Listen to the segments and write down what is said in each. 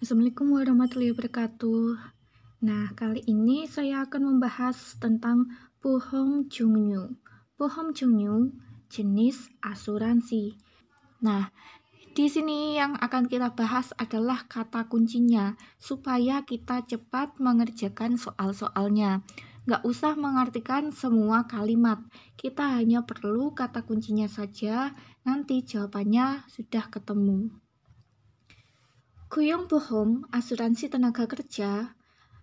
Assalamualaikum warahmatullahi wabarakatuh. Nah, kali ini saya akan membahas tentang Puhong Jungnyu. Puhong Jungnyu jenis asuransi. Nah, di sini yang akan kita bahas adalah kata kuncinya, supaya kita cepat mengerjakan soal-soalnya. Nggak usah mengartikan semua kalimat, kita hanya perlu kata kuncinya saja, nanti jawabannya sudah ketemu. Guyong bohong asuransi tenaga kerja,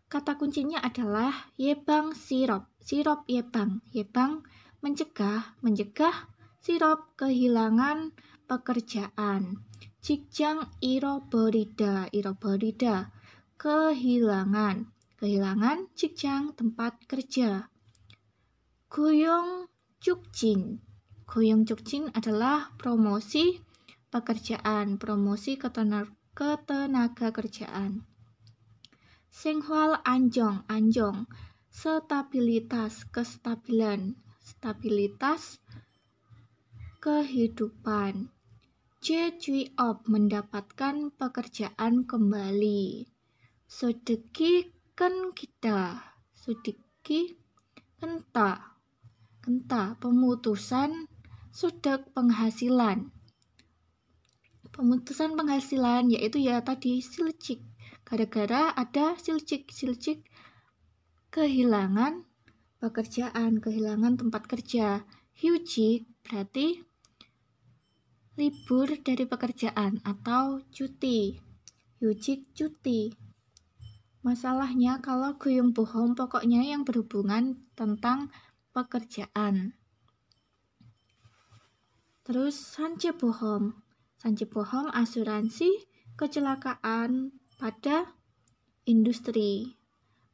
kata kuncinya adalah Yebang Sirop, Sirop Yebang, Yebang mencegah, mencegah sirop kehilangan pekerjaan. Cikjang Iroborida, Iroborida, kehilangan, kehilangan Cikjang tempat kerja. Guyong Cukjin, Goyong Cukjin adalah promosi pekerjaan, promosi ke, ketenaga kerjaan. Singhual anjong anjong stabilitas kestabilan stabilitas kehidupan. C. Cui Op mendapatkan pekerjaan kembali. Sodeki ken kita, sodeki kenta, kenta pemutusan sudek penghasilan pemutusan penghasilan yaitu ya tadi silcik gara-gara ada silcik silcik kehilangan pekerjaan kehilangan tempat kerja huji berarti libur dari pekerjaan atau cuti huji cuti masalahnya kalau guyung bohong pokoknya yang berhubungan tentang pekerjaan terus sanche bohong Sanjipohom bohong asuransi kecelakaan pada industri.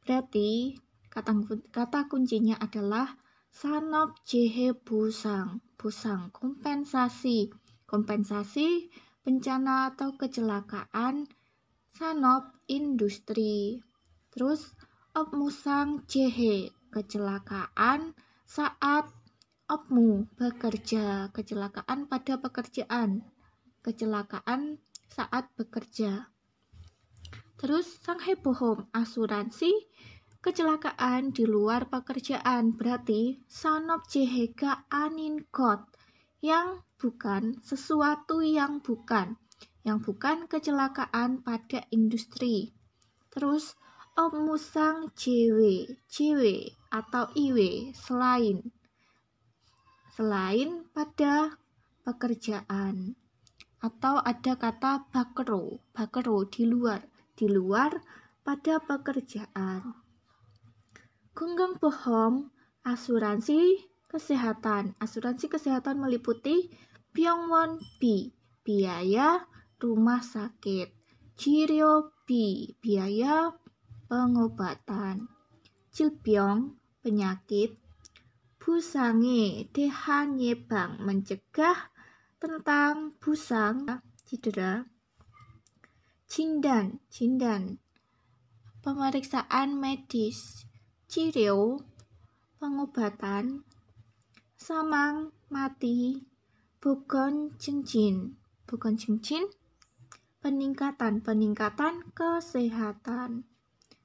Berarti kata, kata kuncinya adalah sanop jehe busang, busang kompensasi, kompensasi bencana atau kecelakaan sanop industri. Terus op musang jehe kecelakaan saat opmu bekerja, kecelakaan pada pekerjaan kecelakaan saat bekerja. Terus Shanghai Bohong Asuransi kecelakaan di luar pekerjaan berarti sanop jehega anin kot yang bukan sesuatu yang bukan yang bukan kecelakaan pada industri. Terus omusang JW, JW atau IW selain selain pada pekerjaan atau ada kata bakero, bakero di luar, di luar pada pekerjaan. Gunggang bohong, asuransi kesehatan. Asuransi kesehatan meliputi Pyongwon bi, biaya rumah sakit. Jiryo bi, biaya pengobatan. Cilpyong, penyakit. Busange, dehan nyebang, mencegah tentang busang cedera, cindan, cindan, pemeriksaan medis, cirio, pengobatan, samang, mati, bukan cincin, bukan cincin, peningkatan, peningkatan kesehatan.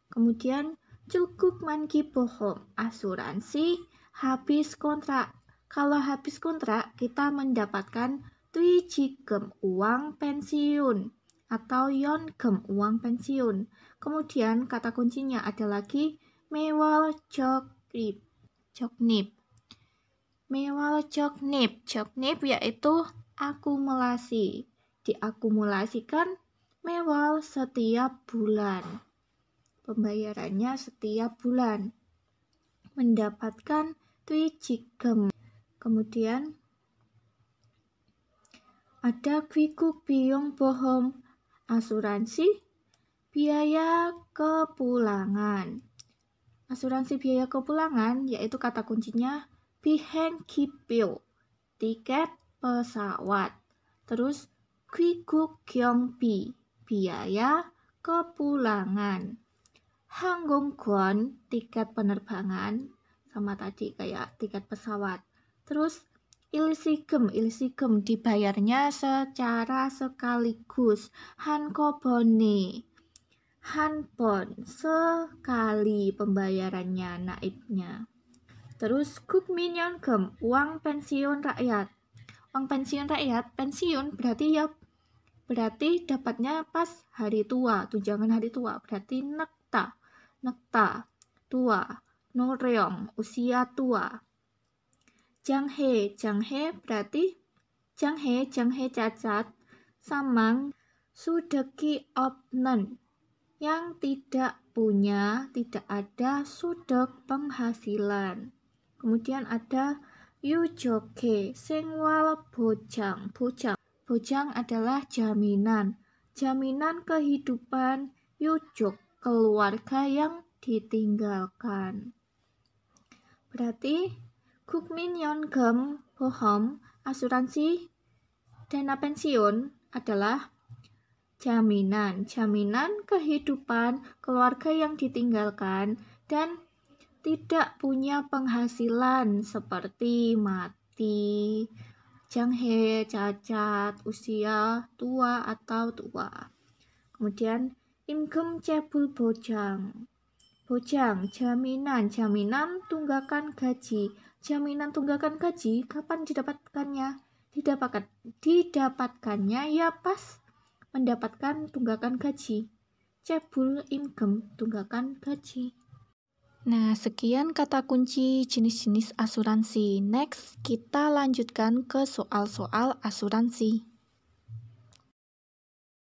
Kemudian cukup mangi bohong, asuransi, habis kontrak. Kalau habis kontrak, kita mendapatkan tuijigem uang pensiun atau gem uang pensiun. Kemudian kata kuncinya ada lagi mewal joknip. Joknip. Mewal joknip. Joknip yaitu akumulasi. Diakumulasikan mewal setiap bulan. Pembayarannya setiap bulan. Mendapatkan tuijigem. Kemudian ada kuiku biung bohong asuransi, biaya kepulangan. Asuransi biaya kepulangan yaitu kata kuncinya Biheng Kipil, tiket pesawat. Terus kyong bi, biaya kepulangan. Hanggung Kwon, tiket penerbangan, sama tadi kayak tiket pesawat. Terus Ilsigem ilsigem dibayarnya secara sekaligus hankobone hanpon sekali pembayarannya naibnya terus minion gem uang pensiun rakyat uang pensiun rakyat pensiun berarti ya berarti dapatnya pas hari tua tunjangan hari tua berarti nekta nekta tua noreong usia tua Janghe, janghe berarti janghe, janghe cacat, samang, sudeki obnen, yang tidak punya, tidak ada sudek penghasilan. Kemudian ada yujoke, singwal bojang, bojang. Bojang adalah jaminan, jaminan kehidupan yujok keluarga yang ditinggalkan. Berarti Kukmin Yeonggeum Bohom Asuransi Dana Pensiun adalah jaminan, jaminan kehidupan keluarga yang ditinggalkan dan tidak punya penghasilan seperti mati, janghe, cacat, usia tua atau tua. Kemudian income cebul bojang. Bojang, jaminan, jaminan tunggakan gaji jaminan tunggakan gaji kapan didapatkannya? Didapatkan didapatkannya ya pas mendapatkan tunggakan gaji. Cebul income tunggakan gaji. Nah, sekian kata kunci jenis-jenis asuransi. Next, kita lanjutkan ke soal-soal asuransi.